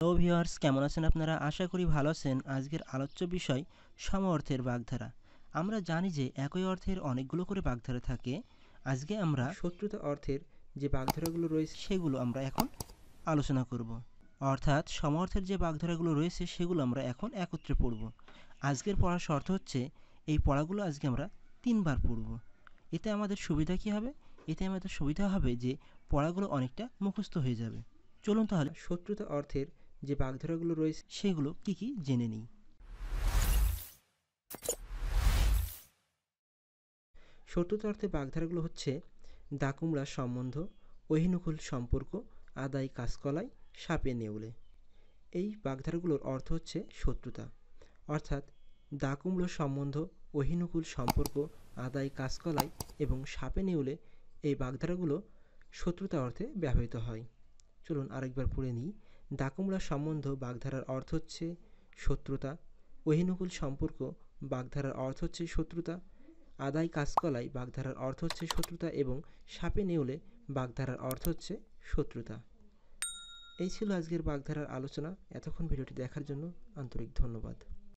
hello viewers কেমন আছেন আপনারা আশা করি ভালো আছেন আজকের আলোচ্য বিষয় সম অর্থের বাগধারা আমরা জানি যে একই অর্থের অনেকগুলো করে বাগধারা থাকে আজকে আমরা শত্রুতা অর্থের যে বাগধারাগুলো রয়েছে সেগুলো আমরা এখন আলোচনা করব অর্থাৎ সম অর্থের যে বাগধারাগুলো রয়েছে সেগুলো আমরা এখন একত্রে পড়ব আজকের পড়ার শর্ত হচ্ছে এই পড়াগুলো আজকে আমরা তিনবার পড়ব এতে আমাদের সুবিধা কি হবে এতে আমাদের সুবিধা হবে যে পড়াগুলো অনেকটা মুখস্থ হয়ে যাবে চলুন তাহলে শত্রুতা অর্থের যে বাগধারাগুলো রয়েছে সেগুলো কি কি জেনে নিই অর্থে বাগধারাগুলো হচ্ছে দাকুমড়া সম্বন্ধ অহিনুকুল সম্পর্ক আদায় কাঁচকলায় সাপে নেউলে এই বাগধারাগুলোর অর্থ হচ্ছে শত্রুতা অর্থাৎ দাকুমড়ো সম্বন্ধ অহিনুকুল সম্পর্ক আদায় কাঁচকলায় এবং সাপে নেউলে এই বাগধারাগুলো শত্রুতা অর্থে ব্যবহৃত হয় চলুন আরেকবার পড়ে নিই ডাকুমরা সম্বন্ধ বাগধারার অর্থ হচ্ছে শত্রুতা অহিনকুল সম্পর্ক বাগধারার অর্থ হচ্ছে শত্রুতা আদায় কাঁচকলায় বাগধারার অর্থ হচ্ছে শত্রুতা এবং সাপে নেউলে বাগধারার অর্থ হচ্ছে শত্রুতা এই ছিল আজকের বাগধারার আলোচনা এতক্ষণ ভিডিওটি দেখার জন্য আন্তরিক ধন্যবাদ